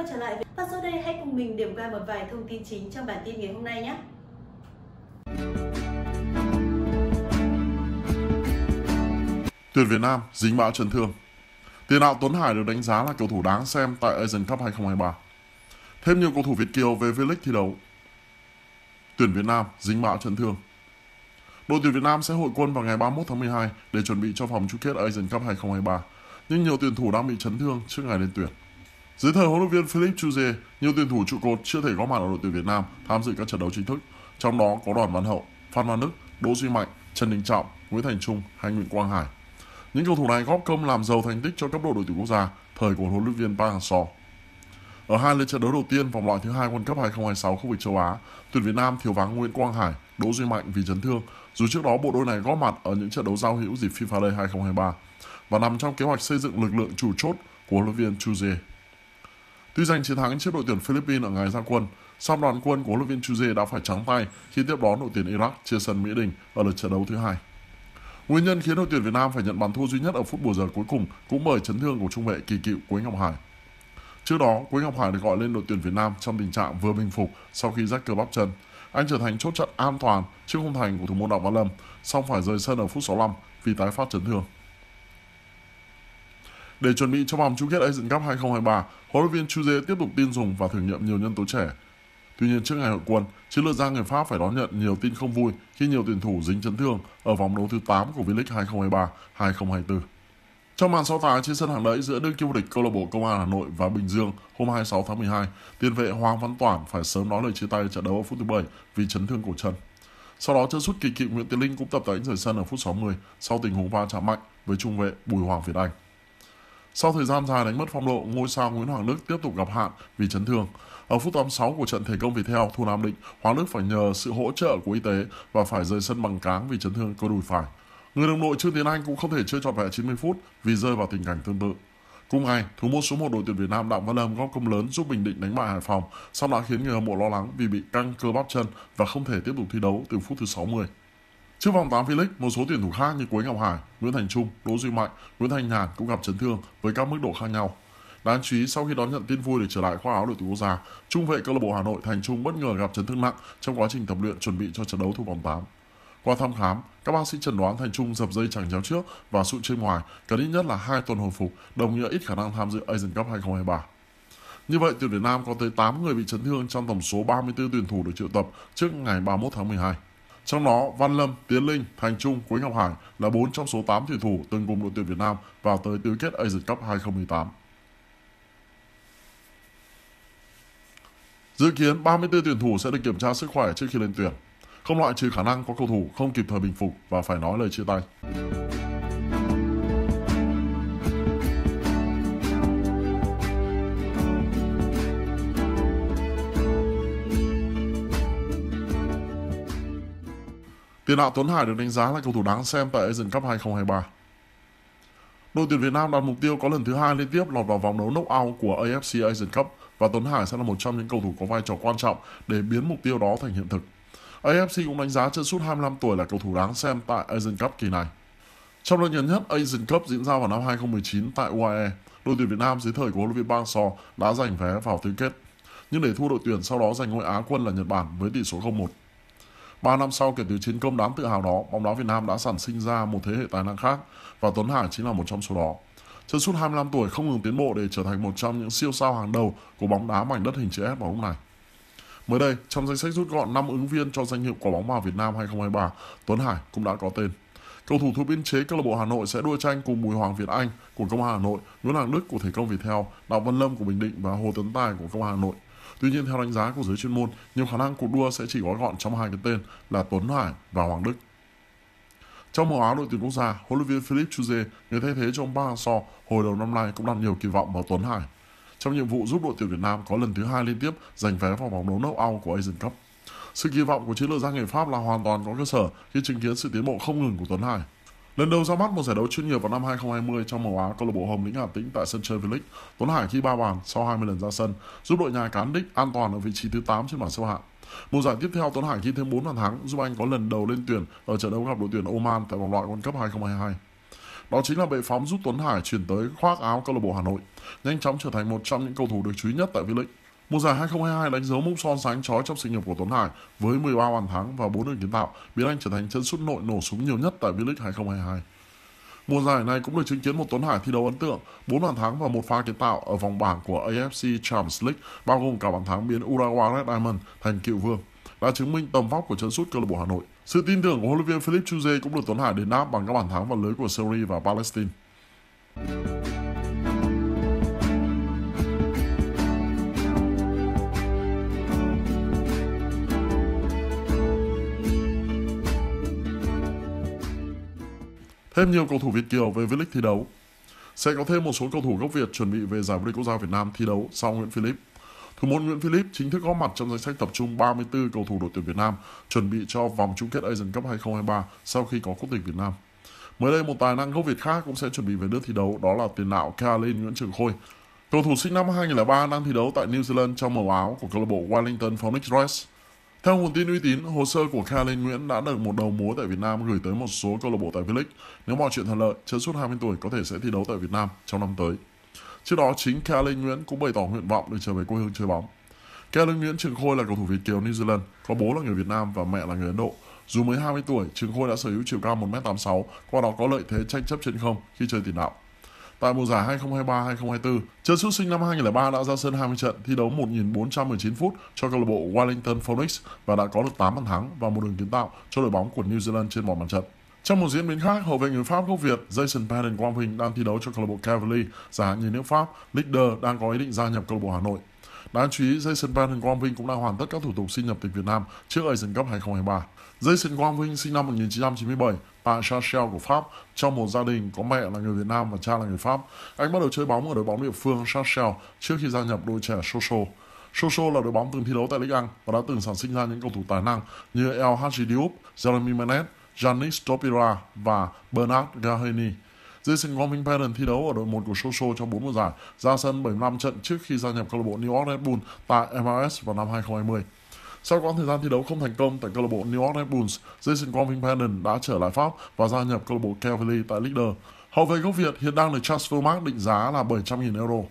quay trở lại và sau đây hãy cùng mình điểm qua một vài thông tin chính trong bản tin ngày hôm nay nhé. Tuyển Việt Nam dính bão chấn thương Tiền đạo Tuấn Hải được đánh giá là cầu thủ đáng xem tại Asian Cup 2023. Thêm nhiều cầu thủ Việt Kiều về V-League thi đấu. Tuyển Việt Nam dính bão chấn thương Đội tuyển Việt Nam sẽ hội quân vào ngày 31 tháng 12 để chuẩn bị cho vòng chung kết Asian Cup 2023, nhưng nhiều tuyển thủ đang bị chấn thương trước ngày lên tuyển. Dưới thời huấn luyện viên Philippe Chuze, nhiều tuyển thủ trụ cột chưa thể góp mặt ở đội tuyển Việt Nam tham dự các trận đấu chính thức, trong đó có Đoàn Văn Hậu, Phan Văn Đức, Đỗ Duy Mạnh, Trần Đình Trọng, Nguyễn Thành Trung hay Nguyễn Quang Hải. Những cầu thủ này góp công làm giàu thành tích cho cấp độ đội tuyển quốc gia thời của huấn luyện viên Park Hang-seo. Ở hai lượt trận đấu đầu tiên vòng loại thứ hai World Cup 2026 khu vực châu Á, tuyển Việt Nam thiếu vắng Nguyễn Quang Hải, Đỗ Duy Mạnh vì chấn thương, dù trước đó bộ đôi này góp mặt ở những trận đấu giao hữu dịp FIFA Day 2023 và nằm trong kế hoạch xây dựng lực lượng chủ chốt của huấn luyện viên Chuze. Tuy giành chiến thắng trước đội tuyển Philippines ở ngày ra quân, song đoàn quân của huấn luyện viên Chuse đã phải trắng tay khi tiếp đón đội tuyển Iraq trên sân Mỹ Đình ở lượt trận đấu thứ hai. Nguyên nhân khiến đội tuyển Việt Nam phải nhận bàn thua duy nhất ở phút bù giờ cuối cùng cũng bởi chấn thương của trung vệ kỳ cựu Quế Ngọc Hải. Trước đó, Quế Ngọc Hải được gọi lên đội tuyển Việt Nam trong tình trạng vừa bình phục sau khi rách cơ bắp chân. Anh trở thành chốt trận an toàn trước khung thành của thủ môn Đặng Văn Lâm, song phải rời sân ở phút 65 vì tái phát chấn thương. Để chuẩn bị cho vòng chung kết Asian Cup 2023, huấn luyện viên Chuze tiếp tục tin dùng và thử nghiệm nhiều nhân tố trẻ. Tuy nhiên trước ngày hội quân, chiến lược gia người Pháp phải đón nhận nhiều tin không vui khi nhiều tuyển thủ dính chấn thương ở vòng đấu thứ 8 của V-League 2023-2024. Trong màn so tài trên sân hàng đẫy giữa đương kim vô địch câu lạc bộ Công an Hà Nội và Bình Dương hôm 26 tháng 12, tiền vệ Hoàng Văn Toản phải sớm nói lời chia tay trận đấu ở phút thứ 7 vì chấn thương cổ chân. Sau đó chân sút kỳ cựu Nguyễn Tiến Linh cũng tập tễnh rời sân ở phút 60 sau tình huống va chạm mạnh với trung vệ Bùi Hoàng Việt Anh. Sau thời gian dài đánh mất phong độ, ngôi sao Nguyễn Hoàng Đức tiếp tục gặp hạn vì chấn thương. Ở phút 86 của trận thể công theo thua Nam Định, Hoàng Đức phải nhờ sự hỗ trợ của y tế và phải rời sân bằng cáng vì chấn thương cơ đùi phải. Người đồng đội Trương Tiến Anh cũng không thể chơi trọn vẹn 90 phút vì rơi vào tình cảnh tương tự. Cùng ngày, thủ môn số 1 đội tuyển Việt Nam Đặng Văn Lâm góp công lớn giúp Bình Định đánh bại Hải Phòng, sau đã khiến người hâm mộ lo lắng vì bị căng cơ bắp chân và không thể tiếp tục thi đấu từ phút thứ 60. Trước vòng 8 V-League, một số tuyển thủ khác như Quế Ngọc Hải, Nguyễn Thành Trung, Đỗ Duy Mạnh, Nguyễn Thành Nhàn cũng gặp chấn thương với các mức độ khác nhau. Đáng chú ý sau khi đón nhận tin vui để trở lại khoác áo đội tuyển quốc gia, trung vệ câu lạc bộ Hà Nội Thành Trung bất ngờ gặp chấn thương nặng trong quá trình tập luyện chuẩn bị cho trận đấu thuộc vòng 8. Qua thăm khám, các bác sĩ chẩn đoán Thành Trung dập dây chẳng chéo trước và sụn trên ngoài, cần ít nhất là 2 tuần hồi phục, đồng nghĩa ít khả năng tham dự Asian Cup 2023. Như vậy, tuyển Việt Nam có tới 8 người bị chấn thương trong tổng số 34 tuyển thủ được triệu tập trước ngày 31 tháng 12. Trong đó, Văn Lâm, Tiến Linh, Thành Trung, Quế Ngọc Hải là 4 trong số 8 thủy thủ từng cùng đội tuyển Việt Nam vào tới tứ kết Asian Cup 2018. Dự kiến 34 tuyển thủ sẽ được kiểm tra sức khỏe trước khi lên tuyển. Không loại trừ khả năng có cầu thủ không kịp thời bình phục và phải nói lời chia tay. Tiền đạo Tuấn Hải được đánh giá là cầu thủ đáng xem tại Asian Cup 2023. Đội tuyển Việt Nam đặt mục tiêu có lần thứ hai liên tiếp lọt vào vòng đấu knockout của AFC Asian Cup và Tuấn Hải sẽ là một trong những cầu thủ có vai trò quan trọng để biến mục tiêu đó thành hiện thực. AFC cũng đánh giá chân sút 25 tuổi là cầu thủ đáng xem tại Asian Cup kỳ này. Trong lần gần nhất Asian Cup diễn ra vào năm 2019 tại UAE, đội tuyển Việt Nam dưới thời của huấn luyện viên Bang đã giành vé vào tứ kết. Nhưng để thua đội tuyển sau đó giành ngôi Á quân là Nhật Bản với tỷ số 0-1. 3 năm sau kể từ chiến công đáng tự hào đó, bóng đá Việt Nam đã sản sinh ra một thế hệ tài năng khác và Tuấn Hải chính là một trong số đó. Chân suốt 25 tuổi không ngừng tiến bộ để trở thành một trong những siêu sao hàng đầu của bóng đá mảnh đất hình chữ S vào lúc này. Mới đây, trong danh sách rút gọn 5 ứng viên cho danh hiệu quả bóng vào Việt Nam 2023, Tuấn Hải cũng đã có tên. Cầu thủ thuộc biên chế câu lạc bộ Hà Nội sẽ đua tranh cùng Bùi Hoàng Việt Anh của Công an Hà Nội, Nguyễn Hoàng Đức của Thể công Việt Theo, Đào Văn Lâm của Bình Định và Hồ Tấn Tài của Công an Hà Nội. Tuy nhiên theo đánh giá của giới chuyên môn, nhiều khả năng cuộc đua sẽ chỉ gói gọn trong hai cái tên là Tuấn Hải và Hoàng Đức. Trong màu áo đội tuyển quốc gia, huấn luyện viên Philippe Chuze, người thay thế cho ông Park hang hồi đầu năm nay cũng đặt nhiều kỳ vọng vào Tuấn Hải. Trong nhiệm vụ giúp đội tuyển Việt Nam có lần thứ hai liên tiếp giành vé vào vòng đấu knock-out của Asian Cup. Sự kỳ vọng của chiến lược gia người Pháp là hoàn toàn có cơ sở khi chứng kiến sự tiến bộ không ngừng của Tuấn Hải. Lần đầu ra mắt một giải đấu chuyên nghiệp vào năm 2020 trong màu áo câu lạc bộ Hồng Lĩnh Hà Tĩnh tại sân chơi V-League, Tuấn Hải ghi 3 bàn sau 20 lần ra sân, giúp đội nhà cán đích an toàn ở vị trí thứ 8 trên bảng xếp hạng. Mùa giải tiếp theo Tuấn Hải ghi thêm 4 bàn thắng giúp anh có lần đầu lên tuyển ở trận đấu gặp đội tuyển Oman tại vòng loại World Cup 2022. Đó chính là bệ phóng giúp Tuấn Hải chuyển tới khoác áo câu lạc bộ Hà Nội, nhanh chóng trở thành một trong những cầu thủ được chú ý nhất tại V-League. Mùa giải 2022 đánh dấu mốc son sáng chói trong sự nghiệp của Tuấn Hải với 13 bàn thắng và 4 đường kiến tạo, biến anh trở thành chân sút nội nổ súng nhiều nhất tại V-League 2022. Mùa giải này cũng được chứng kiến một Tuấn Hải thi đấu ấn tượng, 4 bàn thắng và một pha kiến tạo ở vòng bảng của AFC Champions League, bao gồm cả bàn thắng biến Urawa Red Diamond thành cựu vương, đã chứng minh tầm vóc của chân sút câu lạc bộ Hà Nội. Sự tin tưởng của huấn luyện viên Philip Chuze cũng được Tuấn Hải đền đáp bằng các bàn thắng vào lưới của Serie và Palestine. Thêm nhiều cầu thủ Việt Kiều về V-League thi đấu. Sẽ có thêm một số cầu thủ gốc Việt chuẩn bị về giải vô địch quốc gia Việt Nam thi đấu sau Nguyễn Philip. Thủ môn Nguyễn Philip chính thức có mặt trong danh sách tập trung 34 cầu thủ đội tuyển Việt Nam chuẩn bị cho vòng chung kết Asian Cup 2023 sau khi có quốc tịch Việt Nam. Mới đây một tài năng gốc Việt khác cũng sẽ chuẩn bị về nước thi đấu đó là tiền đạo Kalin Nguyễn Trường Khôi. Cầu thủ sinh năm 2003 đang thi đấu tại New Zealand trong màu áo của câu lạc bộ Wellington Phoenix Reds. Theo nguồn tin uy tín, hồ sơ của Kha Kalin Nguyễn đã được một đầu mối tại Việt Nam gửi tới một số câu lạc bộ tại V-League. Nếu mọi chuyện thuận lợi, chân suốt 20 tuổi có thể sẽ thi đấu tại Việt Nam trong năm tới. Trước đó, chính Kha Kalin Nguyễn cũng bày tỏ nguyện vọng được trở về quê hương chơi bóng. Kha Kalin Nguyễn Trường Khôi là cầu thủ Việt kiều New Zealand, có bố là người Việt Nam và mẹ là người Ấn Độ. Dù mới 20 tuổi, Trường Khôi đã sở hữu chiều cao 1m86, qua đó có lợi thế tranh chấp trên không khi chơi tiền đạo. Tại mùa giải 2023-2024, chân sút sinh năm 2003 đã ra sân 20 trận, thi đấu 1.419 phút cho câu lạc bộ Wellington Phoenix và đã có được 8 bàn thắng và một đường kiến tạo cho đội bóng của New Zealand trên mọi mặt trận. Trong một diễn biến khác, hậu vệ người Pháp gốc Việt Jason Patton Quang Vinh đang thi đấu cho câu lạc bộ Cavalry giải hạng nhì nước Pháp. Leader đang có ý định gia nhập câu lạc bộ Hà Nội. Đáng chú ý, Jason Van Quang Vinh cũng đã hoàn tất các thủ tục xin nhập tịch Việt Nam trước Asian Cup 2023. Jason Quang Vinh sinh năm 1997 tại Chachel của Pháp, trong một gia đình có mẹ là người Việt Nam và cha là người Pháp. Anh bắt đầu chơi bóng ở đội bóng địa phương Chachel trước khi gia nhập đội trẻ Sochaux. Soso là đội bóng từng thi đấu tại Ligue 1 và đã từng sản sinh ra những cầu thủ tài năng như El Hadji Diop, Jeremy Manet, Janis Topira và Bernard Gaheni. Dưới sân Golfing Parent thi đấu ở đội 1 của Soso trong 4 mùa giải, ra sân 75 trận trước khi gia nhập câu lạc bộ New York Red Bull tại MLS vào năm 2020. Sau quãng thời gian thi đấu không thành công tại câu lạc bộ New York Red Bulls, Jason Golfing Parent đã trở lại Pháp và gia nhập câu lạc bộ Cavalier tại Ligue Hậu vệ gốc Việt hiện đang được Transfermarkt định giá là 700.000 euro.